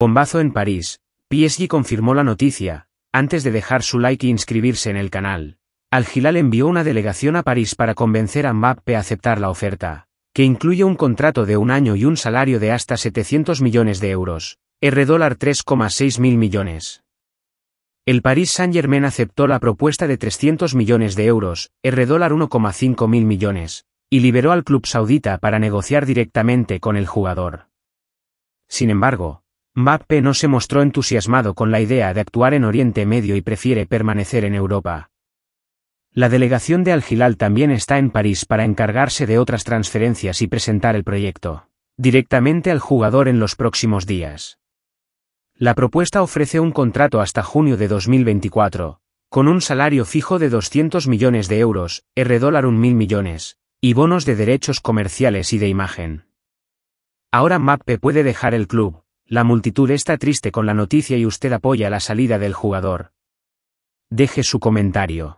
Bombazo en París. PSG confirmó la noticia, antes de dejar su like e inscribirse en el canal. Al Gilal envió una delegación a París para convencer a Mbappé a aceptar la oferta, que incluye un contrato de un año y un salario de hasta 700 millones de euros, R$ 3,6 mil millones. El Paris Saint-Germain aceptó la propuesta de 300 millones de euros, R$ 1,5 mil millones, y liberó al club saudita para negociar directamente con el jugador. Sin embargo, Mbappé no se mostró entusiasmado con la idea de actuar en Oriente Medio y prefiere permanecer en Europa. La delegación de Al también está en París para encargarse de otras transferencias y presentar el proyecto directamente al jugador en los próximos días. La propuesta ofrece un contrato hasta junio de 2024, con un salario fijo de 200 millones de euros, R dólar millones, y bonos de derechos comerciales y de imagen. Ahora Mappe puede dejar el club, la multitud está triste con la noticia y usted apoya la salida del jugador. Deje su comentario.